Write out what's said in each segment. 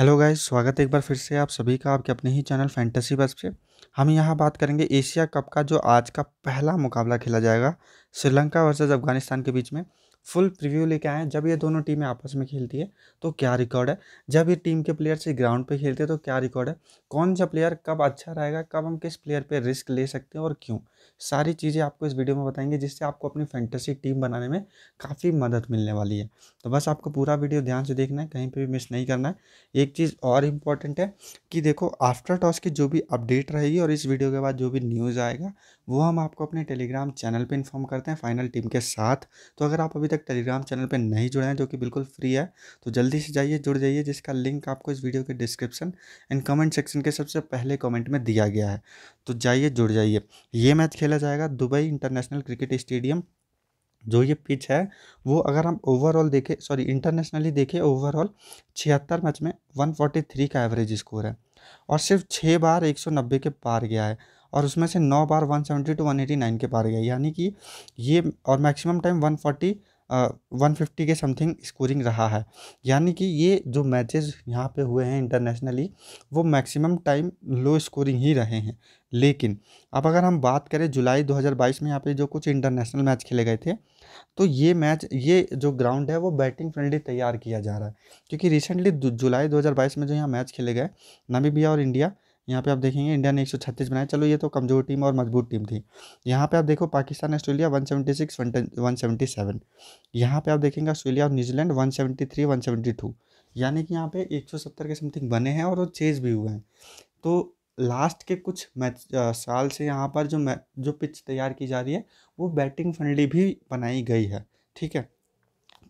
hello guys स्वागत है एक बार फिर से आप सभी का आपके अपने ही चैनल फैंटेसी बस पे हम यहाँ बात करेंगे एशिया कप का जो आज का पहला मुकाबला खेला जाएगा श्रीलंका वर्सेज अफगानिस्तान के बीच में फुल प्रीव्यू लेके आए हैं जब ये दोनों टीमें आपस में खेलती है तो क्या रिकॉर्ड है जब ये टीम के प्लेयर्स से ग्राउंड पर खेलते हैं तो क्या रिकॉर्ड है कौन सा प्लेयर कब अच्छा रहेगा कब हम किस प्लेयर पर रिस्क ले सकते हैं और क्यों सारी चीज़ें आपको इस वीडियो में बताएंगे जिससे आपको अपनी फैंटेसी टीम बनाने में काफ़ी मदद मिलने वाली है तो बस आपको पूरा वीडियो ध्यान से देखना है कहीं पे भी मिस नहीं करना है एक चीज़ और इम्पॉर्टेंट है कि देखो आफ्टर टॉस की जो भी अपडेट रहेगी और इस वीडियो के बाद जो भी न्यूज़ आएगा वो हम आपको अपने टेलीग्राम चैनल पे इन्फॉर्म करते हैं फाइनल टीम के साथ तो अगर आप अभी तक टेलीग्राम चैनल पर नहीं जुड़े हैं जो कि बिल्कुल फ्री है तो जल्दी से जाइए जुड़ जाइए जिसका लिंक आपको इस वीडियो के डिस्क्रिप्शन एंड कमेंट सेक्शन के सबसे पहले कॉमेंट में दिया गया है तो जाइए जुड़ जाइए ये मैच खेला जाएगा दुबई इंटरनेशनल क्रिकेट स्टेडियम जो ये पिच है वो अगर हम ओवरऑल देखें सॉरी इंटरनेशनली देखें ओवरऑल छिहत्तर मैच में 143 का एवरेज स्कोर है और सिर्फ छः बार 190 के पार गया है और उसमें से नौ बार 170 टू नाइन के पार गया यानी कि ये और मैक्सिमम टाइम 140 वन फिफ्टी के समथिंग स्कोरिंग रहा है यानी कि ये जो मैचेस यहाँ पे हुए हैं इंटरनेशनली वो मैक्सिमम टाइम लो स्कोरिंग ही रहे हैं लेकिन अब अगर हम बात करें जुलाई 2022 में यहाँ पे जो कुछ इंटरनेशनल मैच खेले गए थे तो ये मैच ये जो ग्राउंड है वो बैटिंग फ्रेंडली तैयार किया जा रहा है क्योंकि रिसेंटली जुलाई 2022 में जो यहाँ मैच खेले गए नामीबिया और इंडिया यहाँ पे आप देखेंगे इंडिया ने 136 बनाए चलो ये तो कमजोर टीम और मजबूत टीम थी यहाँ पे आप देखो पाकिस्तान ऑस्ट्रेलिया 176 177 यहाँ पर आप देखेंगे ऑस्ट्रेलिया और न्यूजीलैंड 173 172 यानी कि यहाँ पे 170 के समथिंग बने हैं और वो चेज भी हुए हैं तो लास्ट के कुछ मैच साल से यहाँ पर जो मैच जो पिच तैयार की जा रही है वो बैटिंग फ्रेंडली भी बनाई गई है ठीक है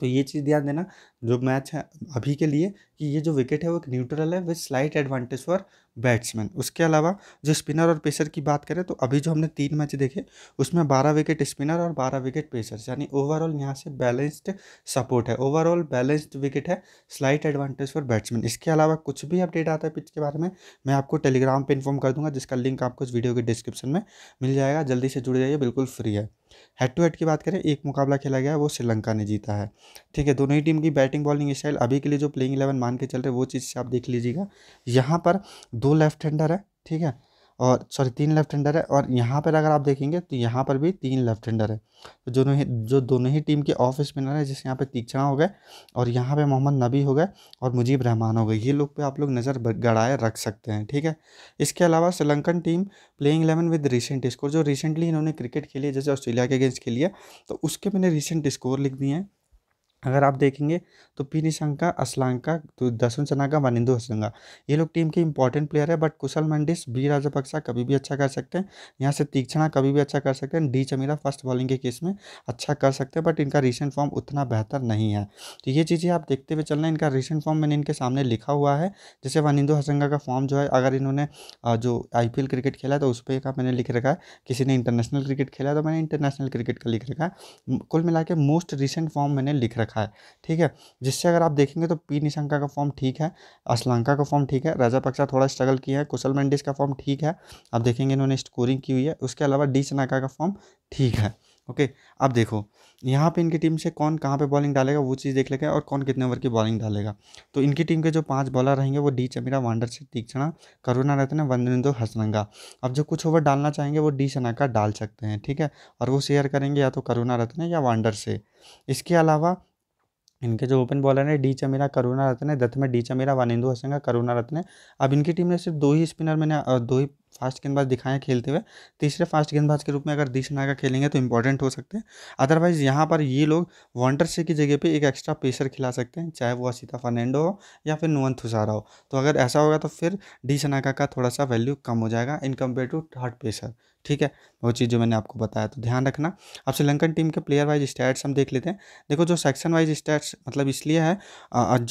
तो ये चीज़ ध्यान देना जो मैच है अभी के लिए कि ये जो विकेट है वो एक न्यूट्रल है with slight advantage for batsman उसके अलावा जो स्पिनर और पेसर की बात करें तो अभी जो हमने तीन मैच देखे उसमें बारह विकेट स्पिनर और बारह विकेट पेसर यानी ओवरऑल यहाँ से बैलेंस्ड सपोर्ट है ओवरऑल बैलेंस्ड विकेट है स्लाइट एडवांटेज फॉर बैट्समैन इसके अलावा कुछ भी अपडेट आता है पिच के बारे में मैं आपको टेलीग्राम पर इन्फॉर्म कर दूंगा जिसका लिंक आपको इस वीडियो के डिस्क्रिप्शन में मिल जाएगा जल्दी से जुड़ जाइए बिल्कुल फ्री है हेड टू हेड की बात करें एक मुकाबला खेला गया वो श्रीलंका ने जीता है ठीक है दोनों ही टीम की बैटिंग बॉलिंग स्टाइल अभी के लिए जो प्लेइंग इलेवन मान के चल रहे वो चीज़ आप देख लीजिएगा यहाँ पर दो लेफ्ट हैंडर है ठीक है और सॉरी तीन लेफ्ट हैंडर है और यहाँ पर अगर आप देखेंगे तो यहाँ पर भी तीन लेफ्ट हैंडर है तो जो दोनों ही जो दोनों ही टीम के ऑफ स्पिनर हैं जैसे यहाँ पे तीक्षणा हो गए और यहाँ पे मोहम्मद नबी हो गए और मुजीब रहमान हो गए ये लोग पे आप लोग नज़र गड़ाए रख सकते हैं ठीक है इसके अलावा Sri Lankan team playing eleven with recent score जो रिसेंटली इन्होंने क्रिकेट खेली जैसे ऑस्ट्रेलिया के अगेंस्ट खेली है तो उसके मैंने रिसेंट स्कोर लिख दिए हैं अगर आप देखेंगे तो पी निशंका असलांका तो दसुन सनाका हसंगा ये लोग टीम के इंपॉर्टेंट प्लेयर है बट कुशल मंडिस बी राजापक्सा कभी भी अच्छा कर सकते हैं यहाँ से तीक्षणा कभी भी अच्छा कर सकते हैं डी चमीरा फर्स्ट बॉलिंग के केस में अच्छा कर सकते हैं बट इनका रिसेंट फॉर्म उतना बेहतर नहीं है तो ये चीज़ें आप देखते हुए चलना इनका रिसेंट फॉर्म मैंने इनके सामने लिखा हुआ है जैसे वनिंदु हसंगा का फॉर्म जो है अगर इन्होंने जो आई क्रिकेट खेला है तो उस पर का मैंने लिख रखा है किसी ने इंटरनेशनल क्रिकेट खेला है तो मैंने इंटरनेशनल क्रिकेट का लिख रखा है कुल मिला के मोस्ट रिसेंट फॉर्म मैंने लिख रखा रखा है ठीक है जिससे अगर आप देखेंगे तो पी निशंका का फॉर्म ठीक है असलंका का फॉर्म ठीक है पक्षा थोड़ा स्ट्रगल किया है कुशल मैंडिस का फॉर्म ठीक है आप देखेंगे इन्होंने स्कोरिंग की हुई है उसके अलावा डी सनाका का फॉर्म ठीक है ओके अब देखो यहाँ पे इनकी टीम से कौन कहाँ पे बॉलिंग डालेगा वो चीज़ देख लेगा और कौन कितने ओवर की बॉलिंग डालेगा तो इनकी टीम के जो पांच बॉलर रहेंगे वो डी चमीरा वांडर से तीक्षणा करुणा रत्न वंदनिंदो हसनंगा अब जो कुछ ओवर डालना चाहेंगे वो डी सनाका डाल सकते हैं ठीक है और वो शेयर करेंगे या तो करुणा रत्न या वांडर से इसके अलावा इनके जो ओपन बॉलर हैं डी चमेरा करुणा रत्न है दत्त में डी चमेरा वानिंदु हसंगा करुणा रत्न है अब इनकी टीम ने सिर्फ दो ही स्पिनर मैंने दो ही फास्ट गेंदबाज दिखाएं खेलते हुए तीसरे फास्ट गेंदबाज के रूप में अगर दिश नागा खेलेंगे तो इंपॉर्टेंट हो सकते हैं अदरवाइज यहाँ पर ये लोग वॉन्टर से की जगह पे एक एक्स्ट्रा पेसर खिला सकते हैं चाहे वो असीता फर्नैंडो हो या फिर नुवन थुसारा हो तो अगर ऐसा होगा तो फिर डी शनाका का थोड़ा सा वैल्यू कम हो जाएगा in compare to third pacer ठीक है वो चीज़ जो मैंने आपको बताया तो ध्यान रखना अब श्रीलंकन टीम के प्लेयर वाइज स्टैट्स हम देख लेते हैं देखो जो सेक्शन वाइज स्टैट्स मतलब इसलिए है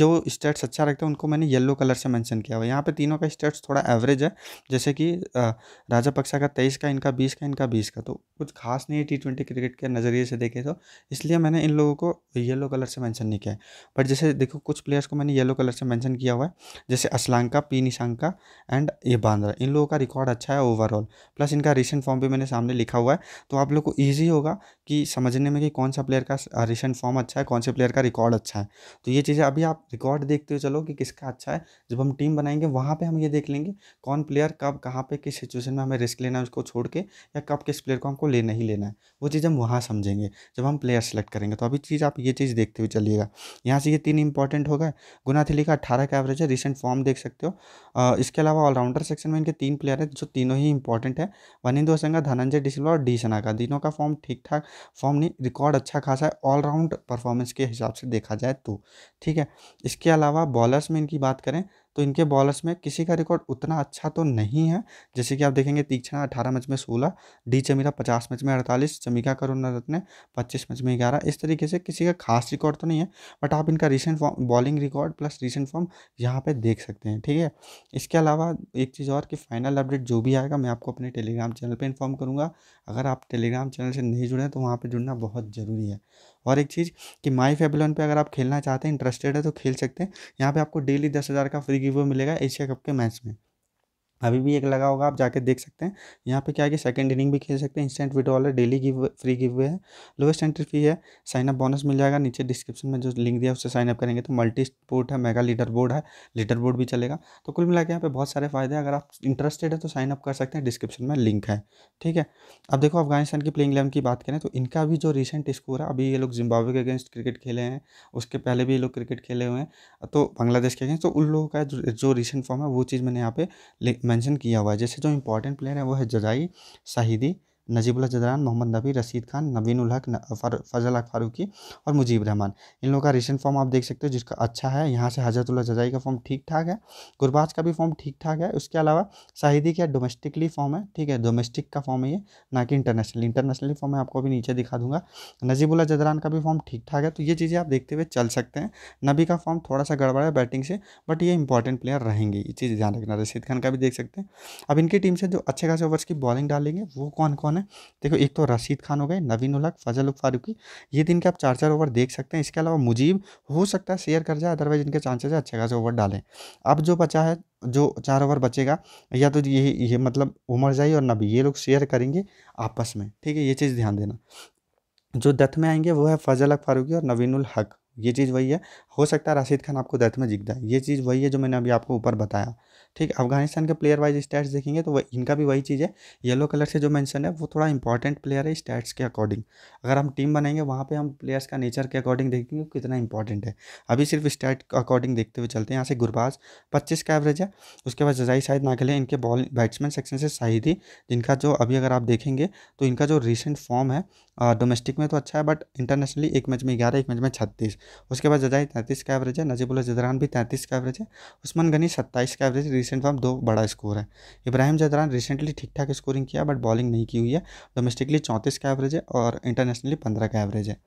जो स्टैट्स अच्छा रखते हैं उनको मैंने येलो कलर से मैंशन किया हुआ यहाँ पर तीनों का स्टैट्स थोड़ा एवरेज है जैसे कि राजा पक्षा का तेईस का इनका बीस का इनका बीस का तो कुछ खास नहीं है टी ट्वेंटी क्रिकेट के नज़रिए से देखे तो इसलिए मैंने इन लोगों को येलो कलर से मैंशन नहीं किया है बट जैसे देखो कुछ प्लेयर्स को मैंने येलो कलर से मैंशन किया हुआ है जैसे असलांका पी निशांका एंड ये बांद्रा इन लोगों का रिकॉर्ड अच्छा है ओवरऑल प्लस इनका रिसेंट फॉर्म भी मैंने सामने लिखा हुआ है तो आप लोग को ईजी होगा कि समझने में कि कौन सा प्लेयर का रिसेंट फॉर्म अच्छा है कौन से प्लेयर का रिकॉर्ड अच्छा है तो ये चीज़ें अभी आप रिकॉर्ड देखते हुए चलो कि किसका अच्छा है जब हम टीम बनाएंगे वहाँ पर हम ये देख लेंगे कौन प्लेयर कब कहाँ पर किस सिचुएशन में हमें रिस्क लेना है उसको छोड़ के या कब किस प्लेयर को हमको लेना ही लेना है वो चीज़ हम वहाँ समझेंगे जब हम प्लेयर सेलेक्ट करेंगे तो अभी चीज़ आप ये चीज़ देखते हुए चलिएगा यहाँ से ये तीन इंपॉर्टेंट होगा गुनाथिली गुना का अट्ठारह का एवरेज है रिसेंट फॉर्म देख सकते हो इसके अलावा ऑलराउंडर सेक्शन में इनके तीन प्लेयर हैं जो तीनों ही इंपॉर्टेंट है वनिंदो संगा धनंजय डिसिल्वा और डी सना का तीनों का फॉर्म ठीक ठाक फॉर्म नहीं रिकॉर्ड अच्छा खासा है ऑलराउंड परफॉर्मेंस के हिसाब से देखा जाए तो ठीक है इसके अलावा बॉलर्स में इनकी बात करें तो इनके बॉलर्स में किसी का रिकॉर्ड उतना अच्छा तो नहीं है जैसे कि आप देखेंगे तीक्षणा अठारह मैच में सोलह डी चमीरा पचास मैच में अड़तालीस चमिका करुण रत्न पच्चीस मैच में ग्यारह इस तरीके से किसी का खास रिकॉर्ड तो नहीं है बट आप इनका recent form bowling record plus recent form यहाँ पर देख सकते हैं ठीक है इसके अलावा एक चीज़ और कि फाइनल अपडेट जो भी आएगा मैं आपको अपने टेलीग्राम चैनल पर इन्फॉर्म करूँगा अगर आप टेलीग्राम चैनल से नहीं जुड़े तो वहाँ पर जुड़ना बहुत ज़रूरी है और एक चीज़ कि माई फेबलॉन पर अगर आप खेलना चाहते हैं इंटरेस्टेड है तो खेल सकते हैं यहाँ पे आपको डेली दस हज़ार का फ्री गिव मिलेगा एशिया कप के मैच में अभी भी एक लगा होगा आप जाके देख सकते हैं यहाँ पे क्या है कि सेकंड इनिंग भी खेल सकते हैं इंस्टेंट विड्रॉल है daily give free giveaway है लोएस्ट एंट्री फी है साइन अप बोनस मिल जाएगा नीचे डिस्क्रिप्शन में जो लिंक दिया उससे साइन अप करेंगे तो मल्टी स्पोर्ट है मेगा लीडर बोर्ड है लीडर बोर्ड भी चलेगा तो कुल मिला के यहाँ पे बहुत सारे फायदे हैं अगर आप इंटरेस्टेड है तो साइन अप कर सकते हैं डिस्क्रिप्शन में लिंक है ठीक है अब देखो अफगानिस्तान की प्लेइंग इलेवन की बात करें तो इनका भी जो रिसेंट स्कोर है अभी ये लोग जिम्बाब्वे के अगेंस्ट क्रिकेट खेले हैं उसके पहले भी ये लोग क्रिकेट खेले हुए हैं तो बांग्लादेश के अगेंस्ट तो उन लोगों का जो रिसेंट फॉर्म है वो चीज़ मैंने यहाँ पे मेंशन किया हुआ है जैसे जो इंपॉर्टेंट प्लेयर है वो है जजाई शाहिदी नजीबुल्ला जदरान मोहम्मद नबी रसीद खान नवीन उलहक फजल अक फारूकी और मुजीब रहमान इन लोगों का रिसेंट फॉर्म आप देख सकते हो जिसका अच्छा है यहाँ से हजरतुल्ला जजाई का फॉर्म ठीक ठाक है गुरबाज का भी फॉर्म ठीक ठाक है उसके अलावा शाहिदी का डोमेस्टिकली फॉर्म है ठीक है डोमेस्टिक का फॉर्म है ये ना कि इंटरनेशनल इंटरनेशनली फॉर्म है आपको अभी नीचे दिखा दूंगा नजीबुल्ला जदरान का भी फॉर्म ठीक ठाक है तो ये चीज़ें आप देखते हुए चल सकते हैं नबी का फॉर्म थोड़ा सा गड़बड़ है बैटिंग से बट ये इंपॉर्टेंट प्लेयर रहेंगे ये चीज़ ध्यान रखना रशीद खान का भी देख सकते हैं अब इनकी टीम से जो अच्छे खासे ओवर्स की बॉलिंग डालेंगे वो कौन कौन है में देखो एक तो रशीद खान हो गए नवीन उलक फजल उक फारूकी ये दिन के आप चार चार ओवर देख सकते हैं इसके अलावा मुजीब हो सकता है शेयर कर जाए अदरवाइज इनके चांसेस अच्छे खासे ओवर डालें अब जो बचा है जो चार ओवर बचेगा या तो ये ये मतलब उमर जाई और नबी ये लोग शेयर करेंगे आपस में ठीक है ये चीज़ ध्यान देना जो डेथ में आएंगे वो है फजल अक फारूकी और नवीनुल हक ये चीज़ वही है हो सकता है राशिद खान आपको डेथ में जीत जाए ये चीज़ वही है जो मैंने अभी आपको ऊपर बताया ठीक अफगानिस्तान के प्लेयर वाइज स्टैट्स देखेंगे तो इनका भी वही चीज़ है येलो कलर से जो मैंशन है वो थोड़ा इंपॉर्टेंट प्लेयर है स्टैट्स के अकॉर्डिंग अगर हम टीम बनाएंगे वहाँ पर हम प्लेयर्स का नेचर के अकॉर्डिंग देखेंगे कितना इंपॉर्टेंट है अभी सिर्फ स्टैट अकॉर्डिंग देखते हुए चलते हैं यहाँ से गुरबाज पच्चीस का एवरेज है उसके बाद जजाई शाहिद खेले इनके बॉल बैट्समैन सेक्शन से शाहिद ही जिनका जो अभी अगर आप देखेंगे तो इनका जो रिसेंट फॉर्म है डोमेस्टिक में तो अच्छा है बट इंटरनेशनली एक मैच में ग्यारह एक मैच में छत्तीस उसके बाद जदाई तैंतीस का एवरेज है नजीबुल जदरान भी तैंतीस का एवरेज है उस्मान गनी सत्ताईस का एवरेज रिसेंट फॉर्म दो बड़ा स्कोर है इब्राहिम जदरान रिसेंटली ठीक ठाक स्कोरिंग किया बट बॉलिंग नहीं की हुई है डोमेस्टिकली चौंतीस का एवरेज है और इंटरनेशनली पंद्रह का एवरेज है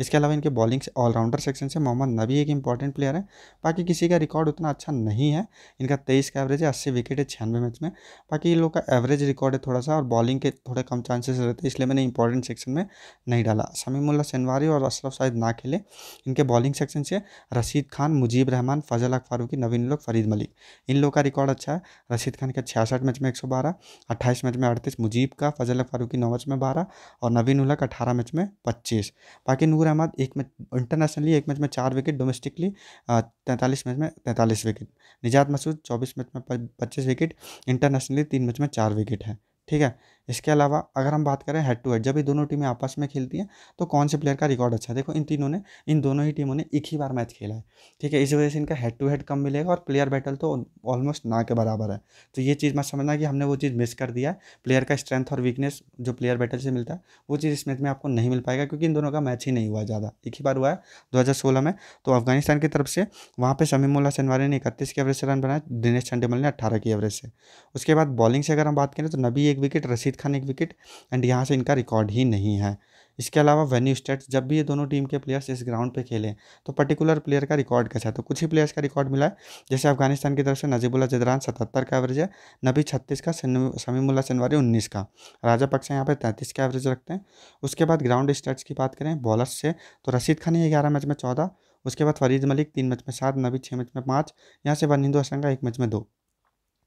इसके अलावा इनके बॉलिंग से ऑलराउंडर सेक्शन से मोहम्मद नबी एक इंपॉर्टेंट प्लेयर है बाकी किसी का रिकॉर्ड उतना अच्छा नहीं है इनका तेईस का एवरेज है अस्सी विकेट है छियानवे मैच में बाकी इन लोग का एवरेज रिकॉर्ड है थोड़ा सा और बॉलिंग के थोड़े कम चांसेस रहते हैं इसलिए मैंने इंपॉर्टेंट सेक्शन में नहीं डाला समीमुल्ला सेनवारी और अशरफ शायद ना खेले इनके बॉलिंग सेक्शन से रशीद खान मुजीब रहमान फजल अक फारूकी नवीन लोग फरीद मलिक इन लोग का रिकॉर्ड अच्छा है रशीद खान का छियासठ मैच में एक सौ बारह अट्ठाईस मैच में अड़तीस मुजीब का फजल अक फारूकी नौ मैच में बारह और नवीन उलक अठारह मैच में पच्चीस बाकी नूर अहमद एक मैच इंटरनेशनली एक मैच में चार विकेट डोमेस्टिकली तैंतालीस मैच में तैंतालीस विकेट निजात मसूद चौबीस मैच में पच्चीस विकेट इंटरनेशनली तीन मैच में चार विकेट है ठीक है इसके अलावा अगर हम बात करें हेड टू हेड जब ये दोनों टीमें आपस में खेलती हैं तो कौन से प्लेयर का रिकॉर्ड अच्छा है देखो इन तीनों ने इन दोनों ही टीमों ने एक ही बार मैच खेला है ठीक है इस वजह से इनका हेड टू हेड कम मिलेगा और प्लेयर बैटल तो ऑलमोस्ट ना के बराबर है तो ये चीज़ मैं समझना कि हमने वो चीज़ मिस कर दिया है प्लेयर का स्ट्रेंथ और वीकनेस जो प्लेयर बैटल से मिलता है वो चीज़ इस मैच में आपको नहीं मिल पाएगा क्योंकि इन दोनों का मैच ही नहीं हुआ ज़्यादा एक ही बार हुआ है दो में तो अफगानिस्तान की तरफ से वहाँ पर शमीमुल्ला सनवारी ने इकतीस के एवरेज से रन बनाया दिनेश चंडेमल ने अट्ठारह की एवरेज से उसके बाद बॉलिंग से अगर हम बात करें तो नबी एक विकेट रसीद खान एक विकेट एंड यहाँ से इनका रिकॉर्ड ही नहीं है इसके अलावा वेन्यू स्टेट्स जब भी ये दोनों टीम के प्लेयर्स इस ग्राउंड पे खेले तो पर्टिकुलर प्लेयर का रिकॉर्ड कैसा है तो कुछ ही प्लेयर्स का रिकॉर्ड मिला है जैसे अफगानिस्तान की तरफ से नजीबुल्ला जदरान सतहत्तर का एवरेज है नबी छत्तीस का समीमुल्ला सनवारी उन्नीस का राजा पक्षा यहाँ पर तैंतीस का एवरेज रखते हैं उसके बाद ग्राउंड स्टेट्स की बात करें बॉलर्स से तो रशीद खान ग्यारह मैच में चौदह उसके बाद फरीद मलिक तीन मैच में सात नबी छः मैच में पाँच यहाँ से वनिंदू हसन एक मैच में दो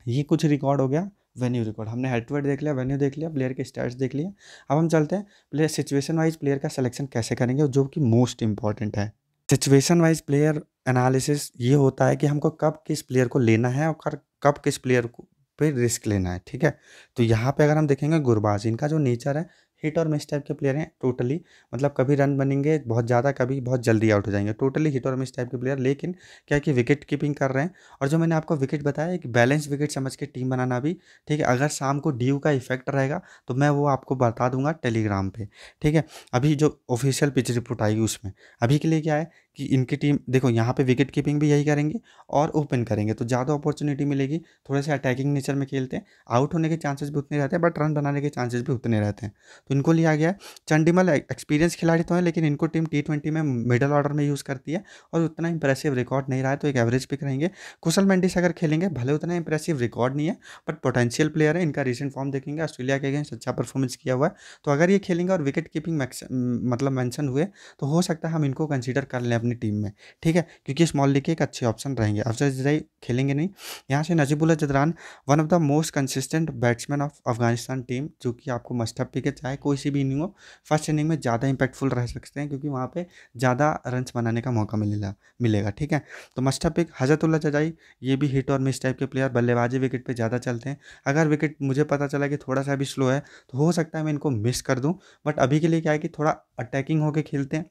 ये कुछ रिकॉर्ड हो गया वेन्यू रिकॉर्ड हमने हेड देख लिया वेन्यू देख लिया प्लेयर के स्टार्ट देख लिए अब हम चलते हैं प्लेयर सिचुएशन वाइज प्लेयर का सिलेक्शन कैसे करेंगे जो कि मोस्ट इंपॉर्टेंट है सिचुएशन वाइज प्लेयर एनालिसिस ये होता है कि हमको कब किस प्लेयर को लेना है और कब किस प्लेयर को पे रिस्क लेना है ठीक है तो यहाँ पे अगर हम देखेंगे गुरबाज इनका जो नेचर है हिट और मिस टाइप के प्लेयर हैं टोटली मतलब कभी रन बनेंगे बहुत ज़्यादा कभी बहुत जल्दी आउट हो जाएंगे टोटली हिट और मिस टाइप के प्लेयर लेकिन क्या कि विकेट कीपिंग कर रहे हैं और जो मैंने आपको विकेट बताया एक बैलेंस विकेट समझ के टीम बनाना भी ठीक है अगर शाम को ड्यू का इफेक्ट रहेगा तो मैं वो आपको बता दूंगा टेलीग्राम पर ठीक है अभी जो ऑफिशियल पिच रिपोर्ट आएगी उसमें अभी के लिए क्या है कि इनकी टीम देखो यहाँ पे विकेट कीपिंग भी यही करेंगे और ओपन करेंगे तो ज़्यादा अपॉर्चुनिटी मिलेगी थोड़े से अटैकिंग नेचर में खेलते हैं आउट होने के चांसेस भी उतने रहते हैं बट रन बनाने के चांसेस भी उतने रहते हैं तो इनको लिया गया चंडीमल एक्सपीरियंस खिलाड़ी तो हैं लेकिन इनको टीम टी में मिडल ऑर्डर में यूज़ करती है और उतना इंप्रेसिव रिकॉर्ड नहीं रहा है तो एक एवरेज पिक रहेंगे कुशल मंडी अगर खेलेंगे भले उतना इंप्रेसिव रिकॉर्ड नहीं है बट पोटेंशियल प्लेयर है इनका रिसेंट फॉर्म देखेंगे ऑस्ट्रेलिया के अगेंस्ट अच्छा परफॉर्मेंस किया हुआ है तो अगर ये खेलेंगे और विकेट कीपिंग मतलब मैंशन हुए तो हो सकता है हम इनको कंसिडर कर लें अपनी टीम में ठीक है क्योंकि स्मॉल लीग के एक अच्छे ऑप्शन रहेंगे अफजल जदाई खेलेंगे नहीं यहाँ से Najibullah Zadran one of the most consistent batsman of Afghanistan team जो कि आपको मस्ट पिक है चाहे कोई सी भी इनिंग हो फर्स्ट इनिंग में ज़्यादा इंपैक्टफुल रह सकते हैं क्योंकि वहाँ पर ज़्यादा रन बनाने का मौका मिलेगा मिलेगा ठीक है तो मस्ट पिक हजरतुल्ला जदाई ये भी हिट और मिस टाइप के प्लेयर बल्लेबाजी विकेट पर ज़्यादा चलते हैं अगर विकेट मुझे पता चला कि थोड़ा सा भी स्लो है तो हो सकता है मैं इनको मिस कर दूँ बट अभी के लिए क्या है कि थोड़ा अटैकिंग होकर खेलते हैं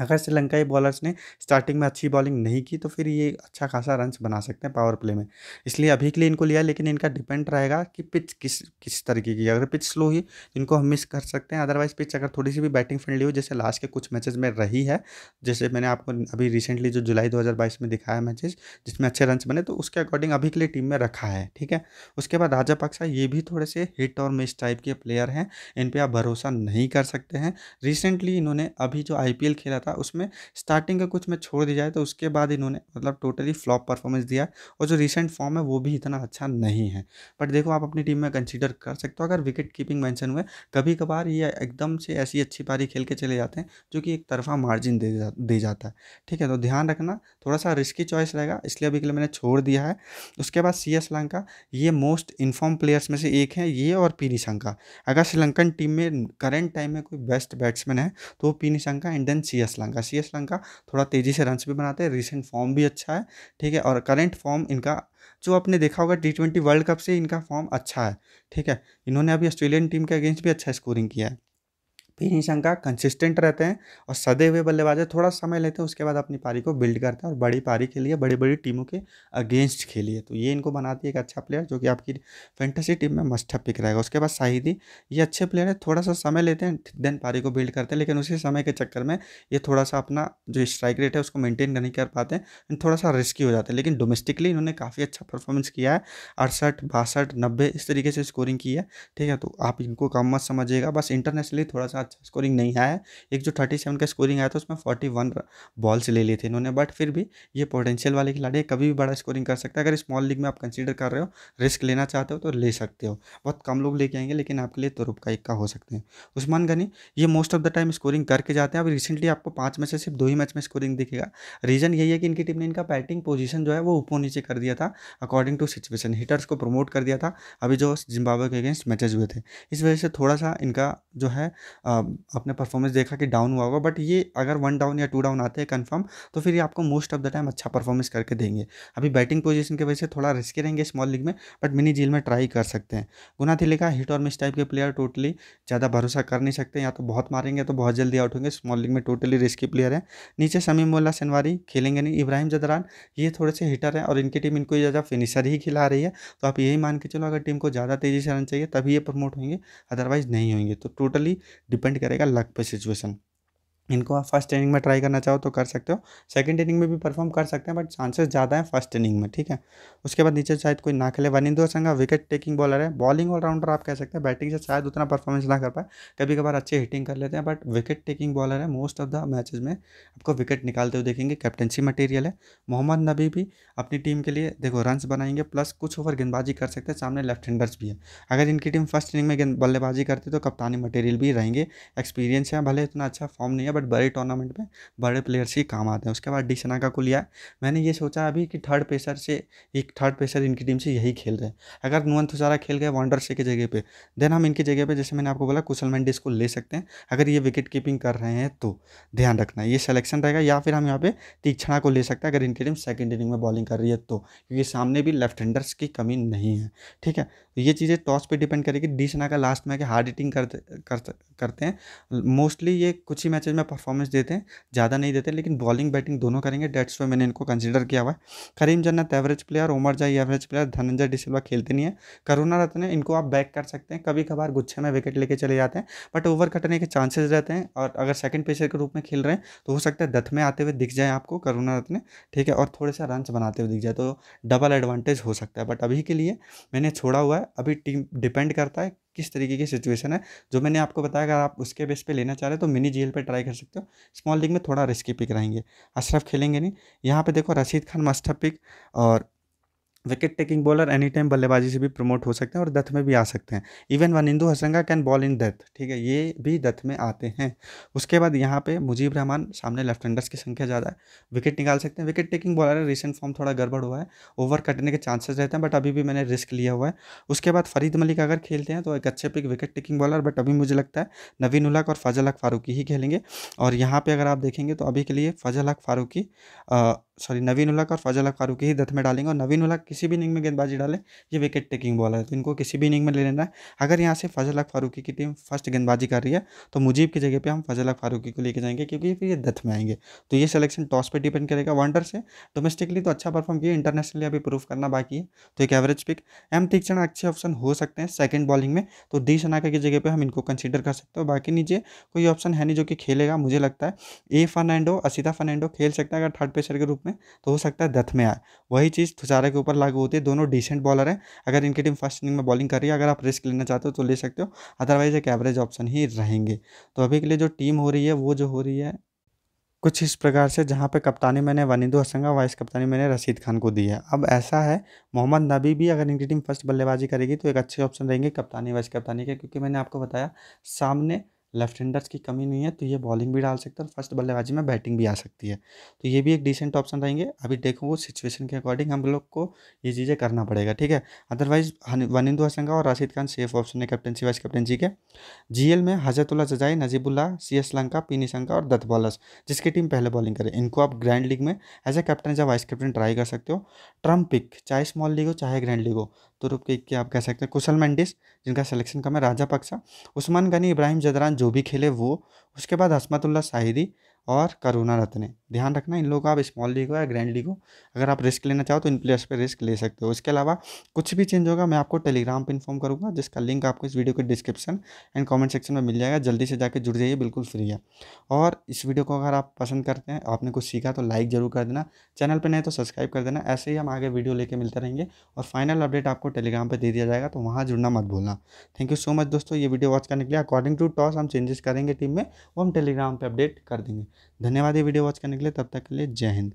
अगर श्रीलंकाई बॉलर्स ने स्टार्टिंग में अच्छी बॉलिंग नहीं की तो फिर ये अच्छा खासा रन बना सकते हैं पावर प्ले में इसलिए अभी के लिए इनको लिया लेकिन इनका डिपेंड रहेगा कि पिच किस किस तरीके की अगर पिच स्लो ही इनको हम मिस कर सकते हैं अदरवाइज पिच अगर थोड़ी सी भी बैटिंग फ्रेंडली हो जैसे लास्ट के कुछ मैचेज में रही है जैसे मैंने आपको अभी रिसेंटली जो जुलाई दो में दिखाया मैचेज जिसमें अच्छे रन बने तो उसके अकॉर्डिंग अभी के लिए टीम में रखा है ठीक है उसके बाद राजा पक्सा ये भी थोड़े से हिट और मिस टाइप के प्लेयर हैं इन पर आप भरोसा नहीं कर सकते हैं रिसेंटली इन्होंने अभी जो आई खेला था था उसमें स्टार्टिंग का कुछ मैं छोड़ दिया जाए तो उसके बाद इन्होंने मतलब टोटली फ्लॉप परफॉर्मेंस दिया और जो रिसेंट फॉर्म है वो भी इतना अच्छा नहीं है बट देखो आप अपनी टीम में कंसिडर कर सकते हो अगर विकेट कीपिंग मैंशन हुए कभी कभार ये एकदम से ऐसी अच्छी पारी खेल के चले जाते हैं जो कि एक तरफा मार्जिन दे जा, दे जाता है ठीक है तो ध्यान रखना थोड़ा सा रिस्की चॉइस रहेगा इसलिए अभी के लिए मैंने छोड़ दिया है उसके बाद सी एस लंका ये मोस्ट इन्फॉर्म प्लेयर्स में से एक है ये और पी निशंका अगर श्रीलंकन टीम में करेंट टाइम में कोई बेस्ट बैट्समैन है तो वो P Nissanka and then C S Asalanka C Lanka थोड़ा तेज़ी से रनस भी बनाते हैं रिसेंट फॉर्म भी अच्छा है ठीक है और करेंट फॉर्म इनका जो आपने देखा होगा टी ट्वेंटी वर्ल्ड कप से इनका फॉर्म अच्छा है ठीक है इन्होंने अभी ऑस्ट्रेलियन टीम के अगेंस्ट भी अच्छा स्कोरिंग किया है ही शंका कंसिस्टेंट रहते हैं और सदे हुए बल्लेबाज थोड़ा समय लेते हैं उसके बाद अपनी पारी को बिल्ड करते हैं और बड़ी पारी के लिए बड़ी बड़ी टीमों के अगेंस्ट खेलिए तो ये इनको बनाती है एक अच्छा प्लेयर जो कि आपकी फैंटेसी टीम में मस्ट पिक रहेगा उसके बाद शाहिदी ये अच्छे प्लेयर है थोड़ा सा समय लेते हैं देन पारी को बिल्ड करते हैं लेकिन उसी समय के चक्कर में ये थोड़ा सा अपना जो स्ट्राइक रेट है उसको मेनटेन नहीं कर पाते हैं थोड़ा सा रिस्की हो जाता है लेकिन डोमेस्टिकली इन्होंने काफ़ी अच्छा परफॉर्मेंस किया है अड़सठ बासठ नब्बे इस तरीके से स्कोरिंग की है ठीक है तो आप इनको कम मत समझिएगा बस इंटरनेशनली थोड़ा सा अच्छा स्कोरिंग नहीं आया एक जो थर्टी सेवन का स्कोरिंग आया था उसमें फोर्टी वन बॉल्स ले लिए थे इन्होंने बट फिर भी ये पोटेंशियल वाले खिलाड़ी कभी भी बड़ा स्कोरिंग कर सकता है अगर स्मॉल लीग में आप कंसिडर कर रहे हो रिस्क लेना चाहते हो तो ले सकते हो बहुत कम लोग लेके आएंगे लेकिन आपके लिए तो का इक्का हो सकते हैं उस्मान गनी ये most of the time scoring करके जाते हैं अब रिसेंटली आपको पाँच में से सिर्फ दो ही मैच में स्कोरिंग दिखेगा रीज़न यही है कि इनकी टीम ने इनका बैटिंग पोजीशन जो है वो ऊपर नीचे कर दिया था अकॉर्डिंग टू सिचुएशन हिटर्स को प्रमोट कर दिया था अभी जो जिम्बाब्वे के अगेंस्ट मैचेज हुए थे इस वजह से थोड़ा सा इनका जो है आ, आपने परफॉर्मेंस देखा कि डाउन हुआ होगा बट ये अगर वन डाउन या टू डाउन आते हैं कन्फर्म तो फिर ये आपको मोस्ट ऑफ द टाइम अच्छा परफॉर्मेंस करके देंगे अभी बैटिंग पोजिशन की वजह से थोड़ा रिस्की रहेंगे स्मॉल लीग में बट मिनी झील में ट्राई कर सकते हैं गुना थी लिखा हिट और मिस टाइप के प्लेयर टोटली ज़्यादा भरोसा कर नहीं सकते या तो बहुत मारेंगे तो बहुत जल्दी आउट होंगे स्मॉल लीग में टोटली रिस्की प्लेयर है नीचे समीम मोल्ला सनवारी खेलेंगे नहीं इब्राहिम जदरान ये थोड़े से हिटर हैं और इनकी टीम इनको ज़्यादा फिनिशर ही खिला रही है तो आप यही मान के चलो अगर टीम को ज़्यादा तेज़ी से रन चाहिए तभी ये प्रमोट होंगे अदरवाइज़ नहीं होंगे तो टोटली डिपेंड डिपेंड करेगा लक पे सिचुएशन इनको आप फर्स्ट इनिंग में ट्राई करना चाहो तो कर सकते हो सेकंड इनिंग में भी परफॉर्म कर सकते हैं बट चांसेस ज़्यादा हैं फर्स्ट इनिंग में ठीक है उसके बाद नीचे शायद कोई ना खेले Wanindu Hasaranga wicket taking bowler है बॉलिंग ऑलराउंडर आप कह सकते हैं बैटिंग से शायद उतना परफॉर्मेंस ना कर पाए कभी कभार अच्छी हिटिंग कर लेते हैं बट विकेट टेकिंग बॉलर है मोस्ट ऑफ द मैचेज में आपको विकेट निकालते हुए देखेंगे कैप्टनसी मटेरियल है मोहम्मद नबी भी अपनी टीम के लिए देखो रन बनाएंगे प्लस कुछ ओवर गेंदबाजी कर सकते हैं सामने लेफ्ट हैंडर्स भी है अगर इनकी टीम फर्स्ट इनिंग में बल्लेबाजी करती है तो कप्तानी मटेरियल भी रहेंगे एक्सपीरियंस है भले इतना अच्छा फॉर्म नहीं है बट बड़े टूर्नामेंट में बड़े प्लेयर्स ही काम आते हैं उसके बाद डिसनाका को लिया मैंने ये सोचा अभी कि थर्ड पेसर से एक थर्ड पेसर इनकी टीम से यही खेल रहे हैं अगर नुवन थुसारा खेल गए वॉन्डर से की जगह पर देन हम इनकी जगह पर जैसे मैंने आपको बोला कुशल मेंडिस को ले सकते हैं अगर ये विकेट कीपिंग कर रहे हैं तो ध्यान रखना ये सलेक्शन रहेगा या फिर हम यहाँ पे तीक्षणा को ले सकते हैं अगर इनकी टीम सेकेंड इनिंग में बॉलिंग कर रही है तो क्योंकि सामने भी लेफ्ट हैंडर्स की कमी नहीं है ठीक है तो ये चीज़ें टॉस पे डिपेंड करेगी डिशना का लास्ट में आके हार्ड हिटिंग करते करते करते हैं मोस्टली ये कुछ ही मैचेज में परफॉर्मेंस देते हैं ज़्यादा नहीं देते लेकिन बॉलिंग बैटिंग दोनों करेंगे डेट्स वे मैंने इनको कंसिडर किया हुआ है करीम जन्नत एवरेज प्लेयर उमर जाई एवरेज प्लेयर धनंजय डिसिल्वा खेलते नहीं है करुणा रत्न इनको आप बैक कर सकते हैं कभी कभार गुच्छे में विकेट लेके चले जाते हैं बट ओवर कटने के चांसेज रहते हैं और अगर सेकंड पेशर के रूप में खेल रहे हैं तो हो सकता है दथ में आते हुए दिख जाए आपको करुणा रत्न ठीक है और थोड़े से रन बनाते हुए दिख जाए तो डबल एडवांटेज हो सकता है बट अभी के लिए मैंने छोड़ा हुआ है अभी टीम डिपेंड करता है किस तरीके की सिचुएशन है जो मैंने आपको बताया अगर आप उसके बेस पे लेना चाह रहे हो तो मिनी जेल पे ट्राई कर सकते हो स्मॉल लीग में थोड़ा रिस्की पिक रहेंगे अशरफ खेलेंगे नहीं यहाँ पे देखो रशीद खान मस्टर पिक और wicket taking bowler any time बल्लेबाजी से भी प्रमोट हो सकते हैं और दथ में भी आ सकते हैं even Wanindu Hasaranga can bowl in death ठीक है ये भी दथ में आते हैं उसके बाद यहाँ पे मुजीब रहमान सामने लेफ्ट हैंडर्स की संख्या ज़्यादा है विकेट निकाल सकते हैं विकेट टेकिंग बॉलर है रिसेंट फॉर्म थोड़ा गड़बड़ हुआ है ओवर कटने के चांसेस रहते हैं बट अभी भी मैंने रिस्क लिया हुआ है उसके बाद फरीद मलिक अगर खेलते हैं तो एक अच्छे pick wicket taking bowler but अभी मुझे लगता है नवीन उलक और फजल हक फारूकी ही खेलेंगे और यहाँ पर अगर आप देखेंगे तो अभी के लिए फजल हक फारूकी सॉरी नवीन उलक और फजल की ही दथ में डालेंगे और नवीन उलक किसी भी इनिंग में गेंदबाजी डाले ये विकेट टेकिंग बॉलर है तो इनको किसी भी इनिंग में ले लेना है अगर यहाँ से फजल अख फारूकी की टीम फर्स्ट गेंदबाजी कर रही है तो मुजीब की जगह पर हम फजल अख फारूकी को लेके जाएंगे क्योंकि फिर ये दथ में आएंगे तो ये सिलेक्शन टॉस पर डिपेंड करेगा वनडर से डोमेस्टिकली तो अच्छा परफॉर्म किया इंटरनेशनली अभी प्रूफ करना बाकी है तो एक एवरेज पिक एम तीक्षण अच्छे ऑप्शन हो सकते हैं सेकेंड बॉलिंग में तो डी शनाका की जगह पर हम इनको कंसिडर कर सकते हो बाकी नीचे कोई ऑप्शन है नहीं जो कि खेलेगा मुझे लगता है ए फर्नैंडो असिता फर्नैंडो खेल सकता है अगर थर्ड पेसर के रूप में में तो हो सकता है डेथ में आए वही चीज़ थुचारा के ऊपर लागू होती है दोनों डिसेंट बॉलर हैं अगर इनकी टीम फर्स्ट इनिंग में बॉलिंग कर रही है अगर आप रिस्क लेना चाहते हो तो ले सकते हो अदरवाइज एक एवरेज ऑप्शन ही रहेंगे तो अभी के लिए जो टीम हो रही है वो जो हो रही है कुछ इस प्रकार से जहाँ पे कप्तानी मैंने वनिदो हसंगा वाइस कप्तानी मैंने रशीद खान को दी है अब ऐसा है मोहम्मद नबी भी अगर इनकी टीम फर्स्ट बल्लेबाजी करेगी तो एक अच्छे ऑप्शन रहेंगे कप्तानी वाइस कप्तानी के क्योंकि मैंने आपको बताया सामने लेफ्ट हैंडर्स की कमी नहीं है तो ये बॉलिंग भी डाल सकते हैं और फर्स्ट बल्लेबाजी में बैटिंग भी आ सकती है तो ये भी एक डिसेंट ऑप्शन रहेंगे अभी देखो वो सिचुएशन के अकॉर्डिंग हम लोग को ये चीज़ें करना पड़ेगा ठीक है अदरवाइज वनिंदु हसंगा और राशिद खान सेफ ऑप्शन है कैप्टनसी वाइस कैप्टनसी के जी में हजरतुल्ला जजाई नजीबुल्ला सी एस लंका पीनी शंका और दत्त बॉलर्स जिसकी टीम पहले बॉलिंग करे इनको आप ग्रैंड लीग में एज ए कैप्टन या वाइस कैप्टन ट्राई कर सकते हो ट्रम्प पिक चाहे स्मॉल लीग हो चाहे ग्रैंड लीग हो तुरुप के इक्के आप कह सकते हैं कुशल मैंडिस जिनका सिलेक्शन कम है राजा पक्षा उस्मान गनी इब्राहिम जदरान जो भी खेले वो उसके बाद हसमतुल्ला साहिदी और करुणा रत्न ध्यान रखना इन लोगों को आप स्मॉल लीग हो या ग्रैंड लीग हो अगर आप रिस्क लेना चाहो तो इन प्लेयर्स पे रिस्क ले सकते हो उसके अलावा कुछ भी चेंज होगा मैं आपको टेलीग्राम पे इन्फॉर्म करूंगा जिसका लिंक आपको इस वीडियो के डिस्क्रिप्शन एंड कमेंट सेक्शन में मिल जाएगा जल्दी से जाकर जुड़ जाइए बिल्कुल फ्री है और इस वीडियो को अगर आप पसंद करते हैं आपने कुछ सीखा तो लाइक जरूर कर देना चैनल पर नहीं तो सब्सक्राइब कर देना ऐसे ही हम आगे वीडियो लेके मिलते रहेंगे और फाइनल अपडेट आपको टेलीग्राम पर दे दिया जाएगा तो वहाँ जुड़ना मत भूलना थैंक यू सो मच दोस्तों ये वीडियो वॉच करने के लिए अकॉर्डिंग टू टॉस हम चेंजेस करेंगे टीम में वो हम टेलीग्राम पर अपडेट कर देंगे धन्यवाद ये वीडियो वॉच करने के लिए तब तक के लिए जय हिंद